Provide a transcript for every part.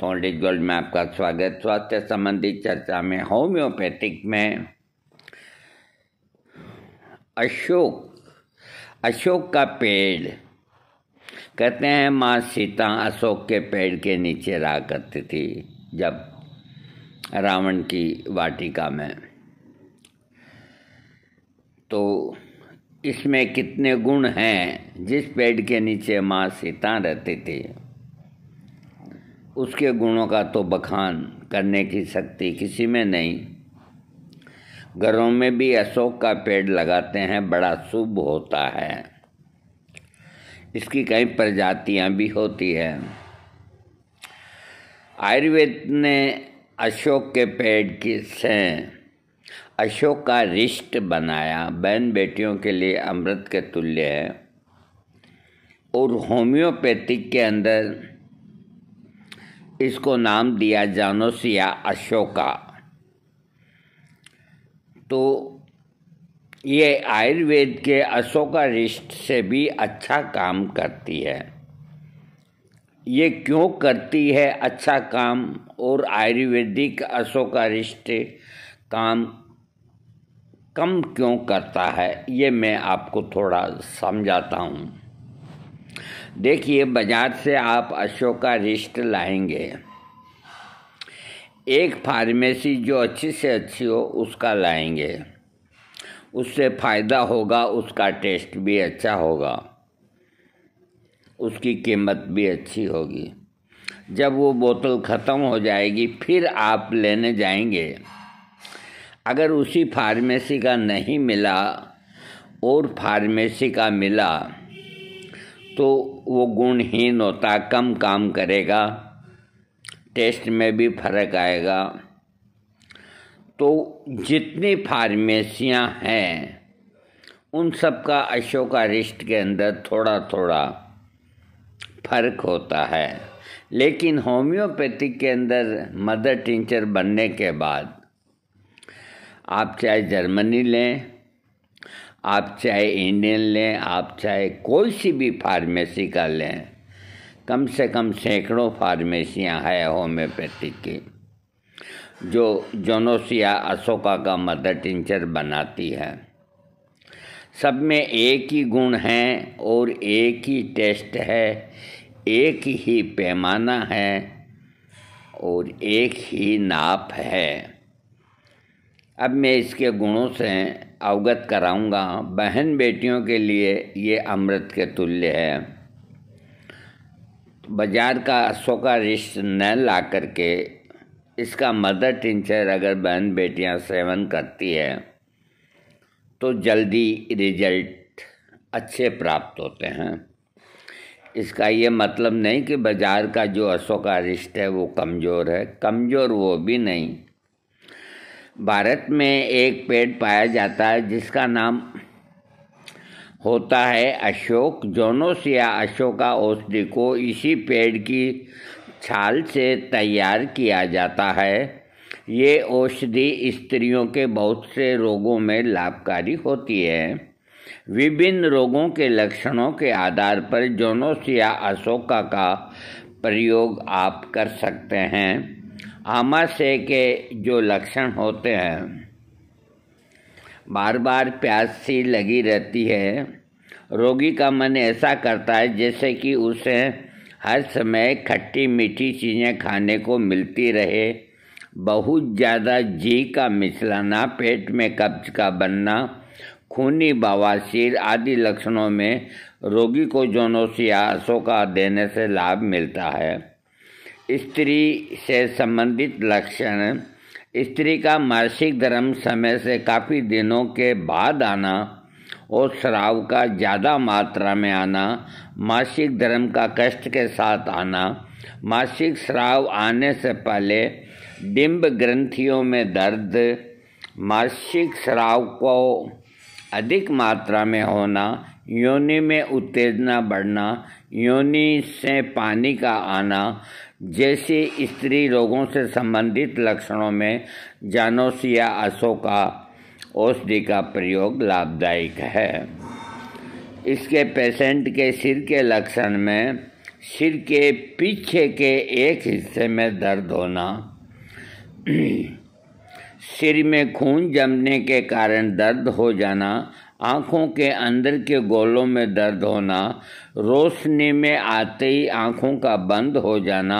सोल्डिक gold में आपका स्वागत स्वास्थ्य संबंधी चर्चा में होम्योपैथिक में अशोक अशोक का पेड़ कहते हैं माँ सीता अशोक के पेड़ के नीचे रहा करती थी जब रावण की वाटिका में तो इसमें कितने गुण हैं जिस पेड़ के नीचे माँ सीता रहती थी उसके गुणों का तो बखान करने की शक्ति किसी में नहीं घरों में भी अशोक का पेड़ लगाते हैं बड़ा शुभ होता है इसकी कई प्रजातियां भी होती है आयुर्वेद ने अशोक के पेड़ की से अशोक का रिष्ट बनाया बहन बेटियों के लिए अमृत के तुल्य है और होम्योपैथिक के अंदर इसको नाम दिया जानोस या अशोका तो ये आयुर्वेद के अशोका रिष्ट से भी अच्छा काम करती है ये क्यों करती है अच्छा काम और आयुर्वेदिक अशोका रिष्ट काम कम क्यों करता है ये मैं आपको थोड़ा समझाता हूँ देखिए बाजार से आप अशोका रिश्त लाएंगे एक फार्मेसी जो अच्छी से अच्छी हो उसका लाएंगे उससे फ़ायदा होगा उसका टेस्ट भी अच्छा होगा उसकी कीमत भी अच्छी होगी जब वो बोतल ख़त्म हो जाएगी फिर आप लेने जाएंगे अगर उसी फार्मेसी का नहीं मिला और फार्मेसी का मिला तो वो गुणहीन होता कम काम करेगा टेस्ट में भी फर्क आएगा तो जितनी फार्मेसियाँ हैं उन सब का अशोका रिश्त के अंदर थोड़ा थोड़ा फर्क होता है लेकिन होम्योपैथी के अंदर मदर टीचर बनने के बाद आप चाहे जर्मनी लें आप चाहे इंडियन लें आप चाहे कोई सी भी फार्मेसी का लें कम से कम सैकड़ों फार्मेसियाँ हैं होम्योपैथी की जो जोनोसिया अशोका का मदर टिंचर बनाती है सब में एक ही गुण है और एक ही टेस्ट है एक ही पैमाना है और एक ही नाप है अब मैं इसके गुणों से अवगत कराऊंगा बहन बेटियों के लिए ये अमृत के तुल्य है बाजार का का रिश्त न ला करके इसका मदर टिंचर अगर बहन बेटियां सेवन करती है तो जल्दी रिजल्ट अच्छे प्राप्त होते हैं इसका ये मतलब नहीं कि बाज़ार का जो अशोका रिश्त है वो कमज़ोर है कमज़ोर वो भी नहीं भारत में एक पेड़ पाया जाता है जिसका नाम होता है अशोक जोनोस या अशोका औषधि को इसी पेड़ की छाल से तैयार किया जाता है ये औषधि स्त्रियों के बहुत से रोगों में लाभकारी होती है विभिन्न रोगों के लक्षणों के आधार पर जोनोस या अशोका का प्रयोग आप कर सकते हैं आमाशय के जो लक्षण होते हैं बार बार प्यास सी लगी रहती है रोगी का मन ऐसा करता है जैसे कि उसे हर समय खट्टी मीठी चीज़ें खाने को मिलती रहे बहुत ज़्यादा जी का मिचलाना पेट में कब्ज का बनना खूनी बवासीर आदि लक्षणों में रोगी को जोनोसियासों का देने से लाभ मिलता है स्त्री से संबंधित लक्षण स्त्री का मासिक धर्म समय से काफ़ी दिनों के बाद आना और श्राव का ज़्यादा मात्रा में आना मासिक धर्म का कष्ट के साथ आना मासिक श्राव आने से पहले डिम्ब ग्रंथियों में दर्द मासिक श्राव को अधिक मात्रा में होना योनि में उत्तेजना बढ़ना योनि से पानी का आना जैसे स्त्री रोगों से संबंधित लक्षणों में जानोस या अशोका औषधि का प्रयोग लाभदायक है इसके पेशेंट के सिर के लक्षण में सिर के पीछे के एक हिस्से में दर्द होना सिर में खून जमने के कारण दर्द हो जाना आँखों के अंदर के गोलों में दर्द होना रोशनी में आते ही आँखों का बंद हो जाना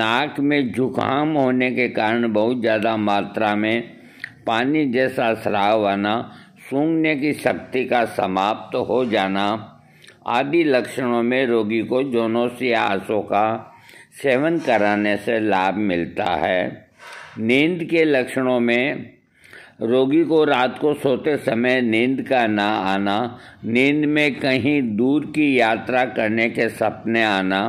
नाक में जुकाम होने के कारण बहुत ज़्यादा मात्रा में पानी जैसा श्राव आना सूंघने की शक्ति का समाप्त तो हो जाना आदि लक्षणों में रोगी को जोनों से आँसों का सेवन कराने से लाभ मिलता है नींद के लक्षणों में रोगी को रात को सोते समय नींद का ना आना नींद में कहीं दूर की यात्रा करने के सपने आना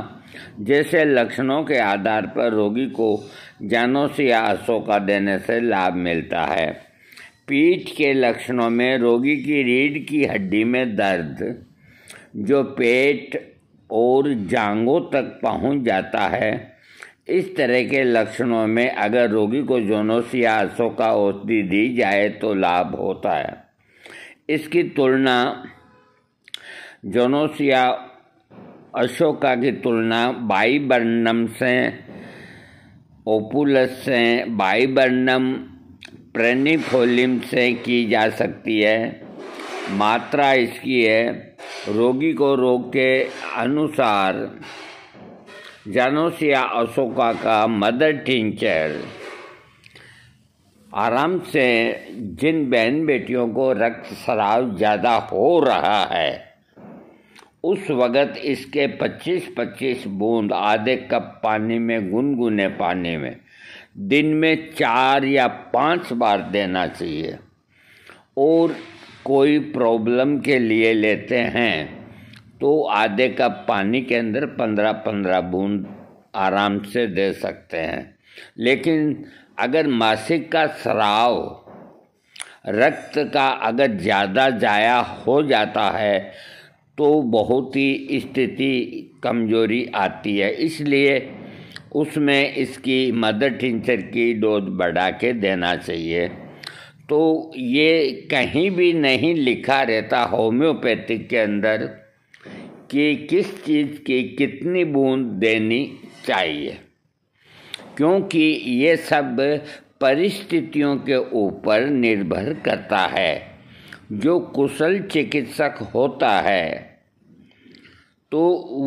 जैसे लक्षणों के आधार पर रोगी को जानोस या अशोका देने से लाभ मिलता है पीठ के लक्षणों में रोगी की रीढ़ की हड्डी में दर्द जो पेट और जांगों तक पहुंच जाता है इस तरह के लक्षणों में अगर रोगी को जोनोस या आंसों का औषधि दी जाए तो लाभ होता है इसकी तुलना जोनोस या अशोका की तुलना बाईबर्नम से ओपुलस से बाईबर्नम प्रेनिफोलिम से की जा सकती है मात्रा इसकी है रोगी को रोग के अनुसार जानोसिया अशोका का मदर टीचर आराम से जिन बहन बेटियों को रक्त शराब ज़्यादा हो रहा है उस वक़्त इसके 25-25 बूंद आधे कप पानी में गुनगुने पानी में दिन में चार या पांच बार देना चाहिए और कोई प्रॉब्लम के लिए लेते हैं तो आधे कप पानी के अंदर पंद्रह पंद्रह बूंद आराम से दे सकते हैं लेकिन अगर मासिक का स्राव रक्त का अगर ज़्यादा जाया हो जाता है तो बहुत ही स्थिति कमजोरी आती है इसलिए उसमें इसकी मदर टिंचर की डोज बढ़ा के देना चाहिए तो ये कहीं भी नहीं लिखा रहता होम्योपैथिक के अंदर कि किस चीज़ की कितनी बूंद देनी चाहिए क्योंकि ये सब परिस्थितियों के ऊपर निर्भर करता है जो कुशल चिकित्सक होता है तो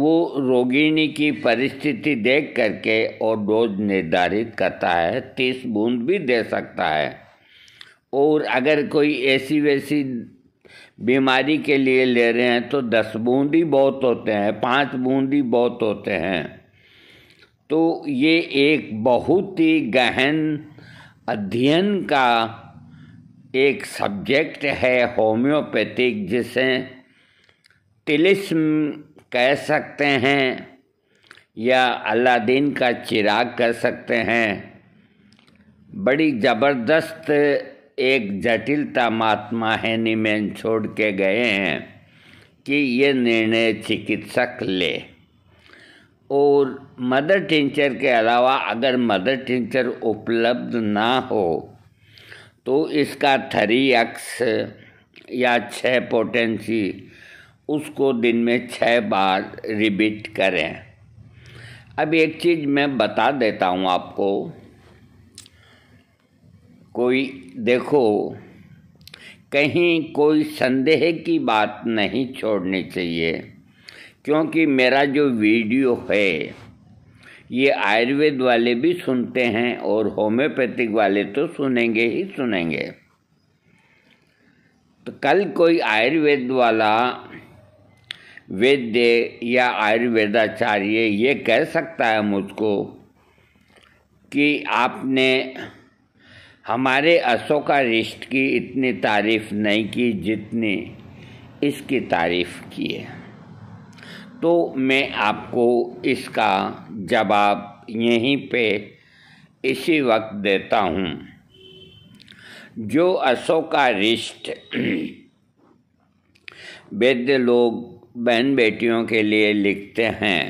वो रोगिणी की परिस्थिति देख करके और डोज निर्धारित करता है तीस बूंद भी दे सकता है और अगर कोई ऐसी वैसी बीमारी के लिए ले रहे हैं तो दस बूंदी बहुत होते हैं पांच बूंदी बहुत होते हैं तो ये एक बहुत ही गहन अध्ययन का एक सब्जेक्ट है होम्योपैथिक जिसे तिलिस्म कह सकते हैं या अलादीन का चिराग कह सकते हैं बड़ी ज़बरदस्त एक जटिलता महात्मा हैनीमैन छोड़ के गए हैं कि ये निर्णय चिकित्सक ले और मदर टीचर के अलावा अगर मदर टीचर उपलब्ध ना हो तो इसका थ्री एक्स या छः पोटेंसी उसको दिन में छः बार रिपीट करें अब एक चीज़ मैं बता देता हूँ आपको कोई देखो कहीं कोई संदेह की बात नहीं छोड़नी चाहिए क्योंकि मेरा जो वीडियो है ये आयुर्वेद वाले भी सुनते हैं और होम्योपैथिक वाले तो सुनेंगे ही सुनेंगे तो कल कोई आयुर्वेद वाला वेद्य या आयुर्वेदाचार्य ये कह सकता है मुझको कि आपने हमारे अशोका रिश्त की इतनी तारीफ़ नहीं की जितनी इसकी तारीफ़ की है तो मैं आपको इसका जवाब यहीं पे इसी वक्त देता हूँ जो अशोका रिश्त वैद्य लोग बहन बेटियों के लिए लिखते हैं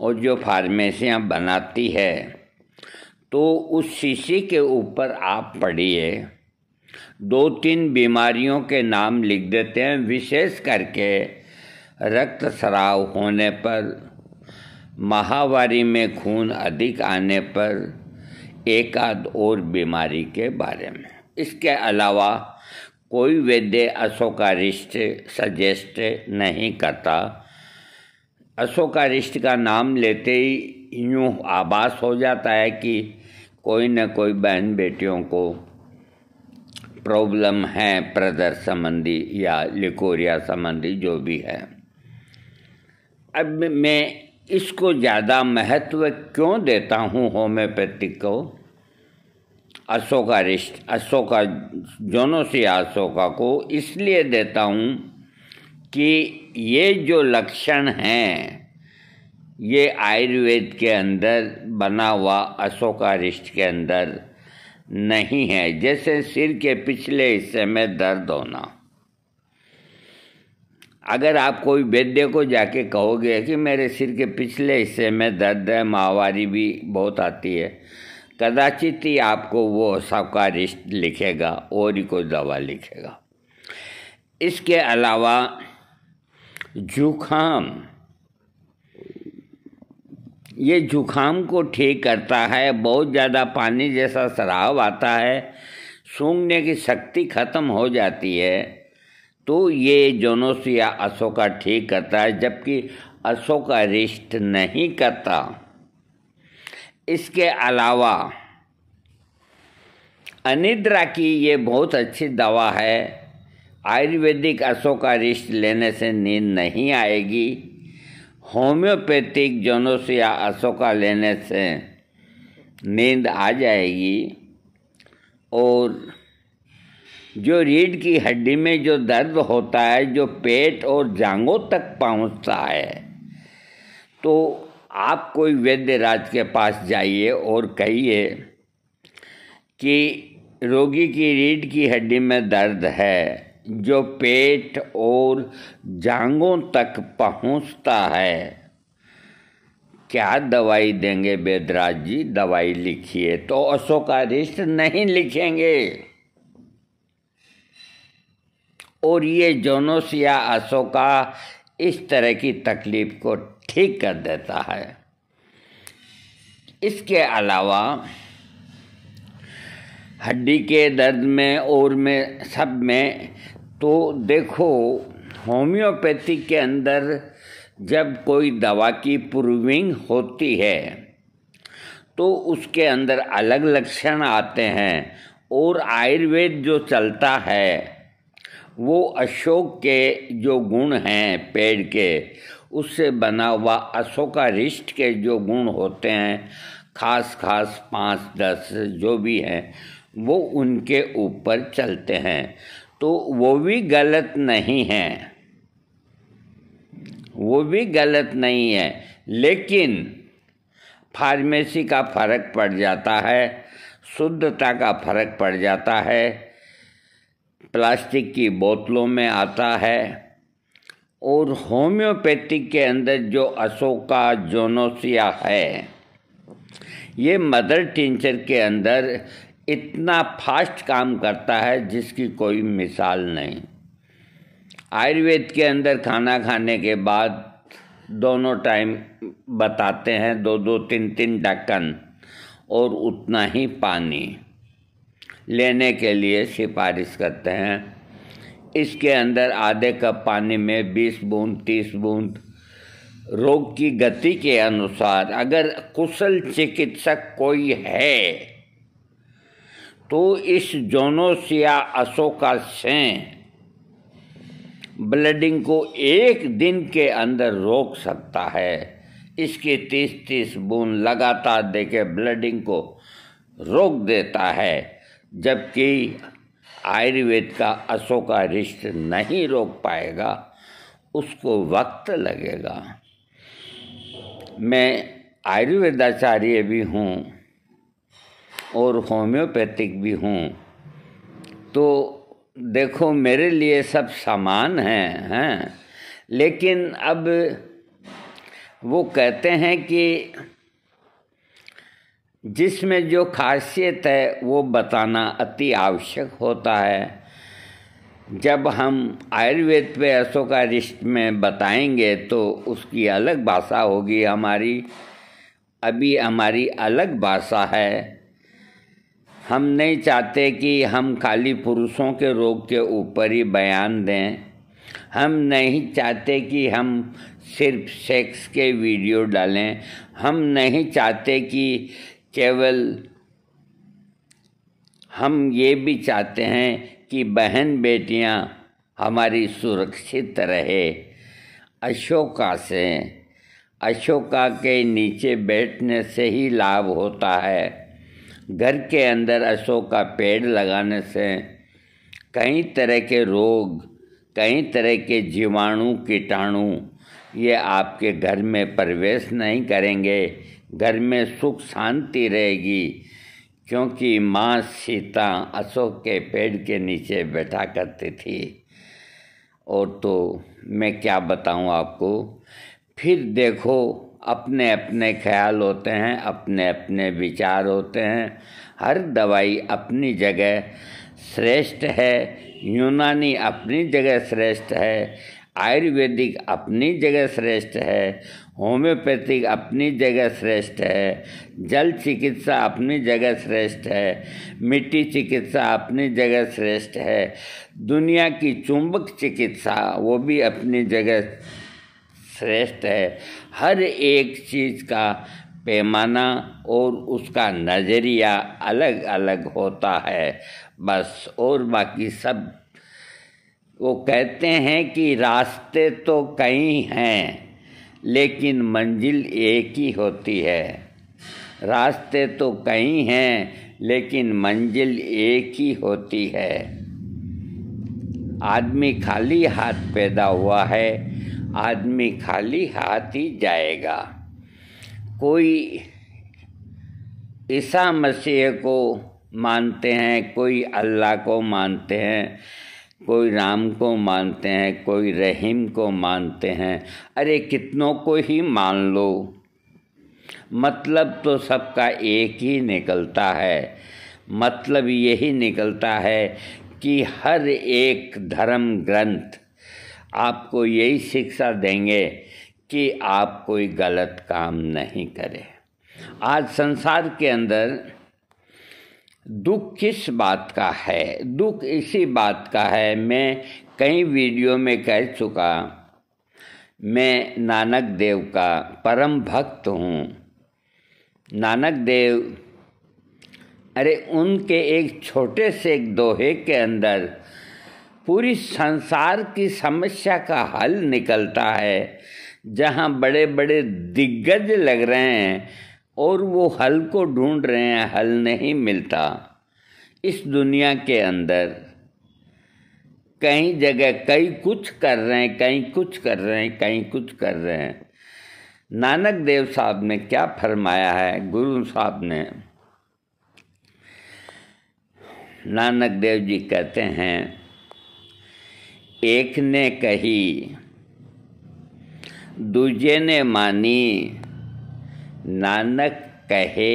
और जो फार्मेसियाँ बनाती है तो उस शीशे के ऊपर आप पढ़िए दो तीन बीमारियों के नाम लिख देते हैं विशेष करके रक्त स्राव होने पर माहवारी में खून अधिक आने पर एक आध और बीमारी के बारे में इसके अलावा कोई वैद्य अशोकारिष्ट सजेस्ट नहीं करता अशोकारिष्ट का नाम लेते ही यूँ आभास हो जाता है कि कोई न कोई बहन बेटियों को प्रॉब्लम है प्रदर संबंधी या लिकोरिया संबंधी जो भी है अब मैं इसको ज़्यादा महत्व क्यों देता हूँ होम्योपैथिक को अशोका रिश्त अशोका जोनोसी अशोका को इसलिए देता हूँ कि ये जो लक्षण हैं ये आयुर्वेद के अंदर बना हुआ अशोकारिष्ट के अंदर नहीं है जैसे सिर के पिछले हिस्से में दर्द होना अगर आप कोई वैद्य को जाके कहोगे कि मेरे सिर के पिछले हिस्से में दर्द है माहवारी भी बहुत आती है कदाचित ही आपको वो सबका रिश्त लिखेगा और ही कोई दवा लिखेगा इसके अलावा जुखाम ये जुखाम को ठीक करता है बहुत ज़्यादा पानी जैसा शराब आता है सूंघने की शक्ति खत्म हो जाती है तो ये जोनोस या अशोका ठीक करता है जबकि अशोका रिष्ट नहीं करता इसके अलावा अनिद्रा की ये बहुत अच्छी दवा है आयुर्वेदिक अशोका रिष्ट लेने से नींद नहीं आएगी होम्योपैथिक जोनोस या अशोका लेने से नींद आ जाएगी और जो रीढ़ की हड्डी में जो दर्द होता है जो पेट और जांघों तक पहुंचता है तो आप कोई वैद्य राज के पास जाइए और कहिए कि रोगी की रीढ़ की हड्डी में दर्द है जो पेट और जांगों तक पहुंचता है क्या दवाई देंगे वेदराज जी दवाई लिखिए तो अशोकारिष्ट नहीं लिखेंगे और ये जोनोस या अशोका इस तरह की तकलीफ को ठीक कर देता है इसके अलावा हड्डी के दर्द में और में सब में तो देखो होम्योपैथी के अंदर जब कोई दवा की प्रूविंग होती है तो उसके अंदर अलग लक्षण आते हैं और आयुर्वेद जो चलता है वो अशोक के जो गुण हैं पेड़ के उससे बना हुआ अशोका रिष्ट के जो गुण होते हैं खास खास पाँच दस जो भी हैं वो उनके ऊपर चलते हैं तो वो भी गलत नहीं है वो भी गलत नहीं है लेकिन फार्मेसी का फर्क पड़ जाता है शुद्धता का फर्क पड़ जाता है प्लास्टिक की बोतलों में आता है और होम्योपैथिक के अंदर जो अशोका जोनोसिया है ये मदर टिंचर के अंदर इतना फास्ट काम करता है जिसकी कोई मिसाल नहीं आयुर्वेद के अंदर खाना खाने के बाद दोनों टाइम बताते हैं दो दो तीन तीन ढक्कन और उतना ही पानी लेने के लिए सिफारिश करते हैं इसके अंदर आधे कप पानी में 20 बूंद 30 बूंद रोग की गति के अनुसार अगर कुशल चिकित्सक कोई है तो इस जोनोसिया अशोका सें ब्लडिंग को एक दिन के अंदर रोक सकता है इसके तीस तीस बूंद लगातार देके ब्लडिंग को रोक देता है जबकि आयुर्वेद का अशोका रिश्त नहीं रोक पाएगा उसको वक्त लगेगा मैं आयुर्वेदाचार्य भी हूँ और होम्योपैथिक भी हूँ तो देखो मेरे लिए सब समान हैं हैं लेकिन अब वो कहते हैं कि जिसमें जो खासियत है वो बताना अति आवश्यक होता है जब हम आयुर्वेद पे अशोका रिश्त में बताएंगे तो उसकी अलग भाषा होगी हमारी अभी हमारी अलग भाषा है हम नहीं चाहते कि हम खाली पुरुषों के रोग के ऊपर ही बयान दें हम नहीं चाहते कि हम सिर्फ सेक्स के वीडियो डालें हम नहीं चाहते कि केवल हम ये भी चाहते हैं कि बहन बेटियां हमारी सुरक्षित रहे अशोका से अशोका के नीचे बैठने से ही लाभ होता है घर के अंदर अशोक का पेड़ लगाने से कई तरह के रोग कई तरह के जीवाणु कीटाणु ये आपके घर में प्रवेश नहीं करेंगे घर में सुख शांति रहेगी क्योंकि माँ सीता अशोक के पेड़ के नीचे बैठा करती थी और तो मैं क्या बताऊँ आपको फिर देखो अपने अपने ख्याल होते हैं अपने अपने विचार होते हैं हर दवाई अपनी जगह श्रेष्ठ है यूनानी अपनी जगह श्रेष्ठ है आयुर्वेदिक अपनी जगह श्रेष्ठ है होम्योपैथिक अपनी जगह श्रेष्ठ है जल चिकित्सा अपनी जगह श्रेष्ठ है मिट्टी चिकित्सा अपनी जगह श्रेष्ठ है दुनिया की चुंबक चिकित्सा वो भी अपनी जगह श्रेष्ठ है हर एक चीज़ का पैमाना और उसका नज़रिया अलग अलग होता है बस और बाकी सब वो कहते हैं कि रास्ते तो कई हैं लेकिन मंजिल एक ही होती है रास्ते तो कई हैं लेकिन मंजिल एक ही होती है आदमी खाली हाथ पैदा हुआ है आदमी खाली हाथ ही जाएगा कोई ईसा मसीह को मानते हैं कोई अल्लाह को मानते हैं कोई राम को मानते हैं कोई रहीम को मानते हैं अरे कितनों को ही मान लो मतलब तो सबका एक ही निकलता है मतलब यही निकलता है कि हर एक धर्म ग्रंथ आपको यही शिक्षा देंगे कि आप कोई गलत काम नहीं करें आज संसार के अंदर दुख किस बात का है दुख इसी बात का है मैं कई वीडियो में कह चुका मैं नानक देव का परम भक्त हूँ नानक देव अरे उनके एक छोटे से एक दोहे के अंदर पूरी संसार की समस्या का हल निकलता है जहाँ बड़े बड़े दिग्गज लग रहे हैं और वो हल को ढूंढ रहे हैं हल नहीं मिलता इस दुनिया के अंदर कई जगह कई कुछ कर रहे हैं कहीं कुछ कर रहे हैं कहीं कुछ कर रहे हैं नानक देव साहब ने क्या फरमाया है गुरु साहब ने नानक देव जी कहते हैं एक ने कही दूजे ने मानी नानक कहे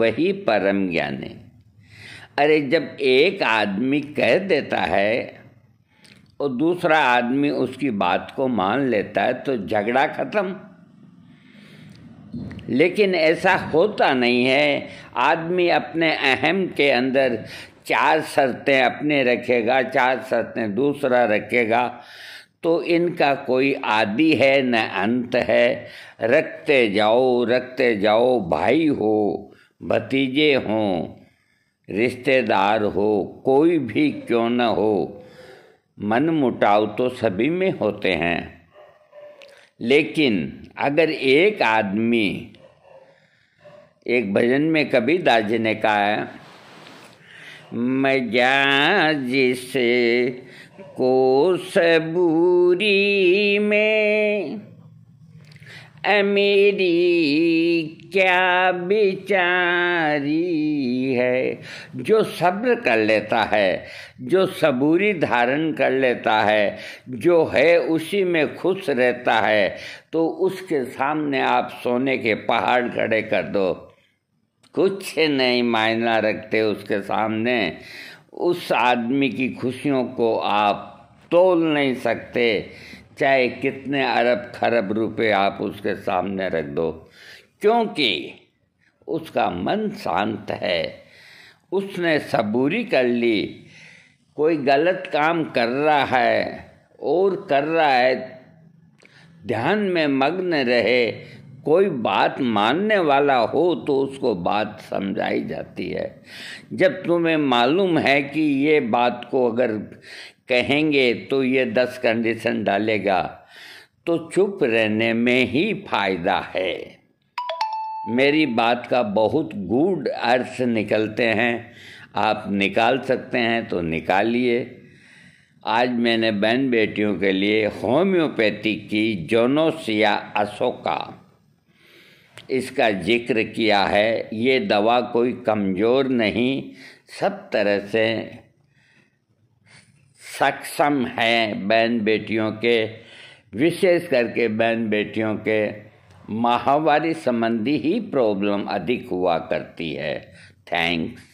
वही परम ज्ञानी अरे जब एक आदमी कह देता है और दूसरा आदमी उसकी बात को मान लेता है तो झगड़ा खत्म लेकिन ऐसा होता नहीं है आदमी अपने अहम के अंदर चार शर्तें अपने रखेगा चार शर्तें दूसरा रखेगा तो इनका कोई आदि है न अंत है रखते जाओ रखते जाओ भाई हो भतीजे हों रिश्तेदार हो कोई भी क्यों न हो मन मुटाव तो सभी में होते हैं लेकिन अगर एक आदमी एक भजन में कभी दाजी ने कहा है मजाजिस को सबूरी में अमेरी क्या बेचारी है जो सब्र कर लेता है जो सबूरी धारण कर लेता है जो है उसी में खुश रहता है तो उसके सामने आप सोने के पहाड़ खड़े कर दो कुछ नहीं मायना रखते उसके सामने उस आदमी की खुशियों को आप तोल नहीं सकते चाहे कितने अरब खरब रुपए आप उसके सामने रख दो क्योंकि उसका मन शांत है उसने सबूरी कर ली कोई गलत काम कर रहा है और कर रहा है ध्यान में मग्न रहे कोई बात मानने वाला हो तो उसको बात समझाई जाती है जब तुम्हें मालूम है कि ये बात को अगर कहेंगे तो ये दस कंडीशन डालेगा तो चुप रहने में ही फायदा है मेरी बात का बहुत गुड अर्थ निकलते हैं आप निकाल सकते हैं तो निकालिए आज मैंने बहन बेटियों के लिए होम्योपैथी की जोनोसिया अशोका इसका जिक्र किया है ये दवा कोई कमज़ोर नहीं सब तरह से सक्षम है बहन बेटियों के विशेष करके बहन बेटियों के माहवारी संबंधी ही प्रॉब्लम अधिक हुआ करती है थैंक्स